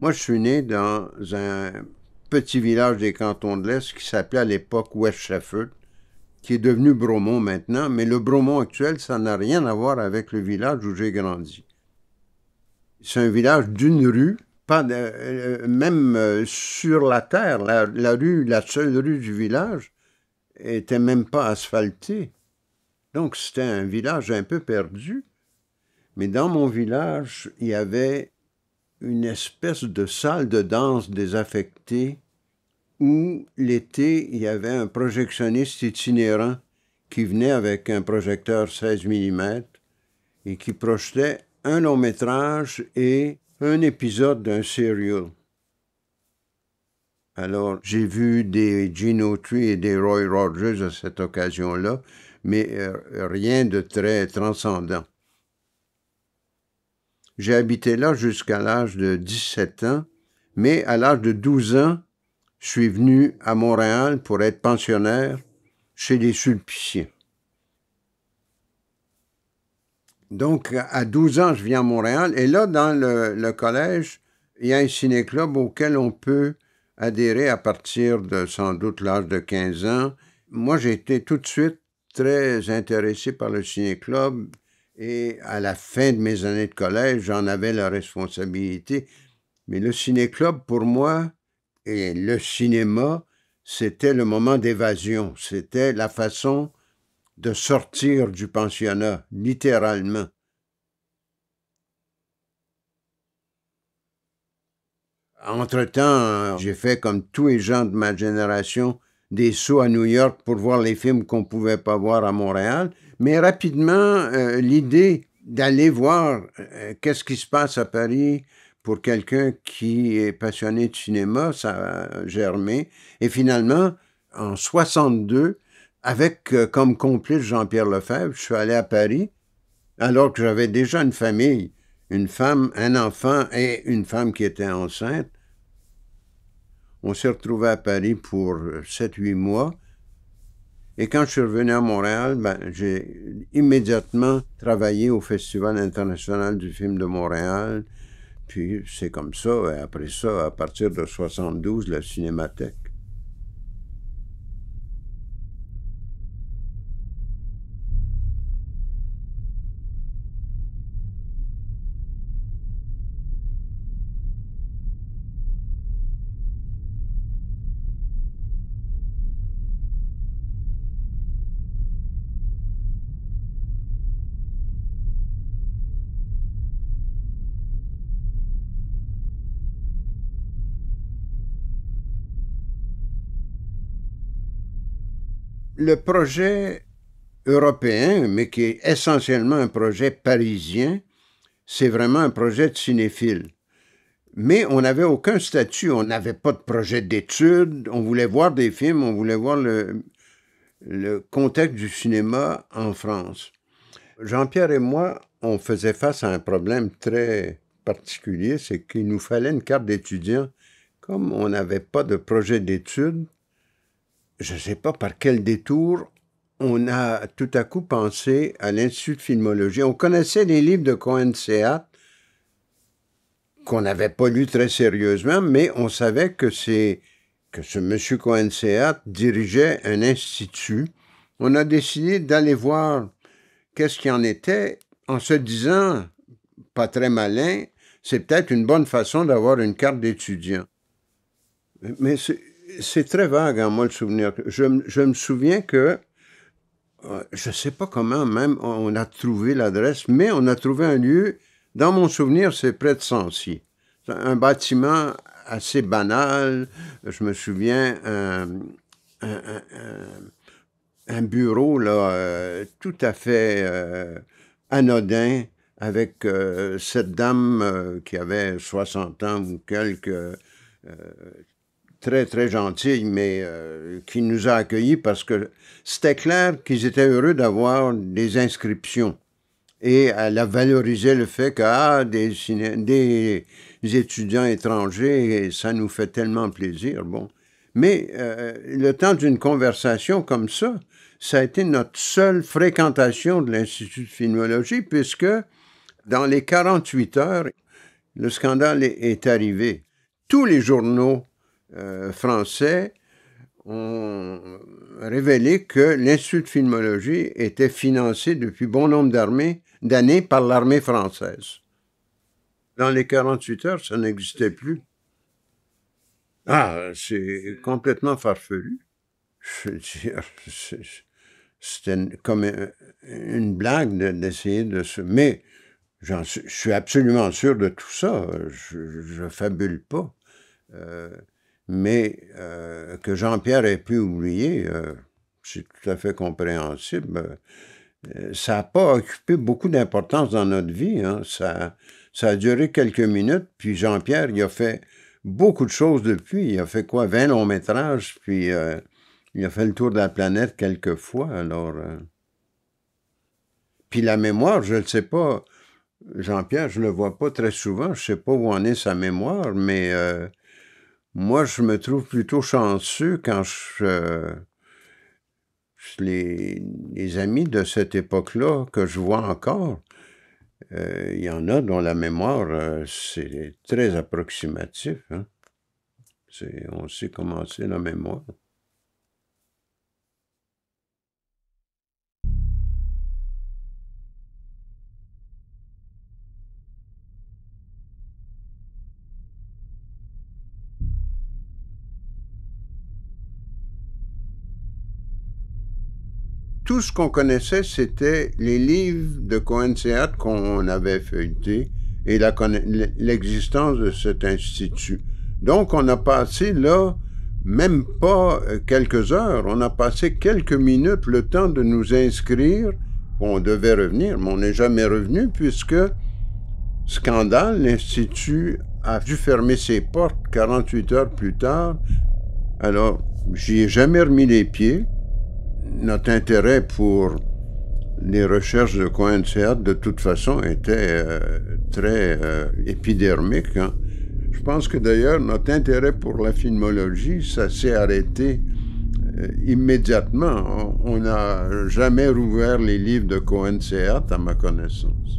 Moi, je suis né dans un petit village des cantons de l'Est qui s'appelait à l'époque West Sheffield, qui est devenu Bromont maintenant, mais le Bromont actuel, ça n'a rien à voir avec le village où j'ai grandi. C'est un village d'une rue, pas euh, même euh, sur la terre. La, rue, la seule rue du village, était même pas asphaltée. Donc c'était un village un peu perdu. Mais dans mon village, il y avait une espèce de salle de danse désaffectée où l'été, il y avait un projectionniste itinérant qui venait avec un projecteur 16 mm et qui projetait un long métrage et un épisode d'un serial. Alors, j'ai vu des Gino Tree et des Roy Rogers à cette occasion-là, mais euh, rien de très transcendant. J'ai habité là jusqu'à l'âge de 17 ans, mais à l'âge de 12 ans, je suis venu à Montréal pour être pensionnaire chez les Sulpiciens. Donc, à 12 ans, je viens à Montréal. Et là, dans le, collège, il y a un ciné-club auquel on peut adhérer à partir de sans doute l'âge de 15 ans. Moi, j'ai été tout de suite très intéressé par le ciné-club. Et à la fin de mes années de collège, j'en avais la responsabilité. Mais le ciné-club, pour moi, et le cinéma, c'était le moment d'évasion. C'était la façon de sortir du pensionnat, littéralement. Entre-temps, j'ai fait, comme tous les gens de ma génération, des sauts à New York pour voir les films qu'on ne pouvait pas voir à Montréal. Mais rapidement, euh, l'idée d'aller voir euh, qu'est-ce qui se passe à Paris pour quelqu'un qui est passionné de cinéma, ça a germé. Et finalement, en 62, avec euh, comme complice Jean-Pierre Lefebvre, je suis allé à Paris alors que j'avais déjà une famille, une femme, un enfant et une femme qui était enceinte. On s'est retrouvé à Paris pour sept, 8 mois et quand je suis revenu à Montréal, ben, j'ai immédiatement travaillé au Festival international du film de Montréal. Puis c'est comme ça. Et après ça, à partir de 72, la Cinémathèque. le projet européen, mais qui est essentiellement un projet parisien, c'est vraiment un projet de cinéphile. Mais on n'avait aucun statut, on n'avait pas de projet d'études, on voulait voir des films, on voulait voir le, contexte du cinéma en France. Jean-Pierre et moi, on faisait face à un problème très particulier, c'est qu'il nous fallait une carte d'étudiant. Comme on n'avait pas de projet d'études, je ne sais pas par quel détour, on a tout à coup pensé à l'Institut de filmologie. On connaissait les livres de Cohen Seat qu'on n'avait pas lus très sérieusement, mais on savait que, que ce monsieur Cohen Seat dirigeait un institut. On a décidé d'aller voir qu'est-ce qu'il en était en se disant, pas très malin, c'est peut-être une bonne façon d'avoir une carte d'étudiant. Mais c'est très vague en hein, moi le souvenir. Je, me souviens que euh, je ne sais pas comment même on a trouvé l'adresse, mais on a trouvé un lieu, dans mon souvenir, c'est près de Sancy. Un bâtiment assez banal, je me souviens, euh, un, bureau là, euh, tout à fait anodin, avec cette dame qui avait 60 ans ou quelques, très, très gentille, mais euh, qui nous a accueillis parce que c'était clair qu'ils étaient heureux d'avoir des inscriptions. Et elle a valorisé le fait que ah, des, des étudiants étrangers, ça nous fait tellement plaisir. Bon. Mais euh, le temps d'une conversation comme ça, ça a été notre seule fréquentation de l'Institut de phénologie, puisque dans les 48 heures, le scandale est arrivé. Tous les journaux euh, français ont révélé que l'Institut de filmologie était financé depuis bon nombre d'années par l'armée française. Dans les 48 heures, ça n'existait plus. Ah, c'est complètement farfelu. c'était comme une blague d'essayer de se... Mais je suis absolument sûr de tout ça. Je ne fabule pas. Euh, mais euh, que Jean-Pierre ait pu oublier, euh, c'est tout à fait compréhensible. Euh, ça n'a pas occupé beaucoup d'importance dans notre vie. Hein. Ça, ça a duré quelques minutes, puis Jean-Pierre, il a fait beaucoup de choses depuis. Il a fait quoi? 20 longs métrages, puis il a fait le tour de la planète quelques fois. Alors, Puis la mémoire, je ne sais pas. Jean-Pierre, je ne le vois pas très souvent. Je ne sais pas où en est sa mémoire, mais moi, je me trouve plutôt chanceux quand je, les, amis de cette époque-là que je vois encore, euh, il y en a dont la mémoire, euh, c'est très approximatif. Hein. On sait comment c'est la mémoire. tout ce qu'on connaissait, c'était les livres de Cohen qu'on avait feuilletés et l'existence de cet institut. Donc, on a passé là même pas euh, quelques heures, on a passé quelques minutes le temps de nous inscrire. On devait revenir, mais on n'est jamais revenu puisque, scandale, l'Institut a dû fermer ses portes 48 heures plus tard. Alors, j'y ai jamais remis les pieds notre intérêt pour les recherches de cohen de toute façon, était euh, très euh, épidermique. Hein. Je pense que d'ailleurs, notre intérêt pour la filmologie, ça s'est arrêté euh, immédiatement. On n'a jamais rouvert les livres de cohen à ma connaissance.